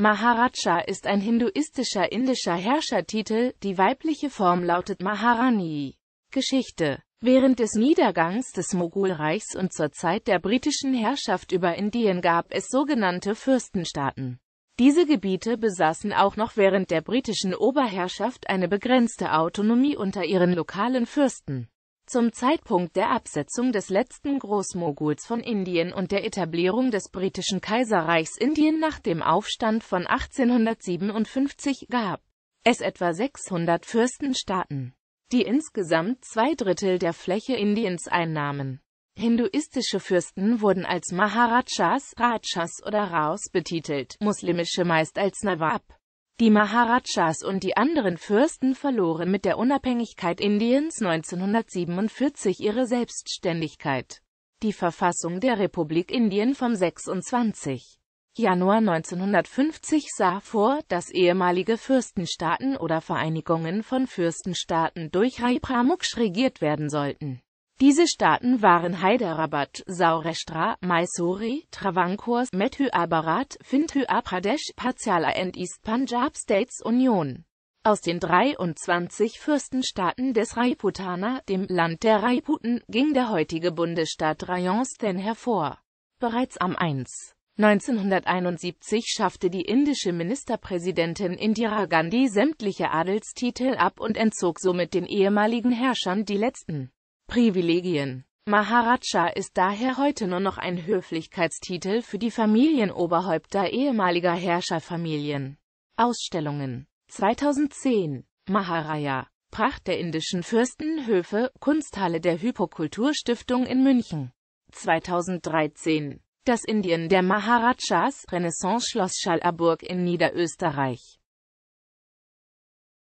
Maharaja ist ein hinduistischer indischer Herrschertitel, die weibliche Form lautet Maharani. Geschichte Während des Niedergangs des Mogulreichs und zur Zeit der britischen Herrschaft über Indien gab es sogenannte Fürstenstaaten. Diese Gebiete besaßen auch noch während der britischen Oberherrschaft eine begrenzte Autonomie unter ihren lokalen Fürsten. Zum Zeitpunkt der Absetzung des letzten Großmoguls von Indien und der Etablierung des britischen Kaiserreichs Indien nach dem Aufstand von 1857 gab es etwa 600 Fürstenstaaten, die insgesamt zwei Drittel der Fläche Indiens einnahmen. Hinduistische Fürsten wurden als Maharajas, Rajas oder Raos betitelt, muslimische meist als Nawab. Die Maharajas und die anderen Fürsten verloren mit der Unabhängigkeit Indiens 1947 ihre Selbstständigkeit. Die Verfassung der Republik Indien vom 26. Januar 1950 sah vor, dass ehemalige Fürstenstaaten oder Vereinigungen von Fürstenstaaten durch Rai Pramukhs regiert werden sollten. Diese Staaten waren Hyderabad, Saurashtra, Mysore, Travancore, Madhya-Abarat, Findhya Pradesh, Patiala and East Punjab States Union. Aus den 23 Fürstenstaaten des Rajputana, dem Land der Rajputen, ging der heutige Bundesstaat Rajasthan hervor. Bereits am 1. 1971 schaffte die indische Ministerpräsidentin Indira Gandhi sämtliche Adelstitel ab und entzog somit den ehemaligen Herrschern die letzten. Privilegien Maharaja ist daher heute nur noch ein Höflichkeitstitel für die Familienoberhäupter ehemaliger Herrscherfamilien. Ausstellungen 2010 Maharaja Pracht der indischen Fürstenhöfe, Kunsthalle der Hypokulturstiftung in München. 2013 Das Indien der Maharajas, Renaissance-Schloss Schallerburg in Niederösterreich.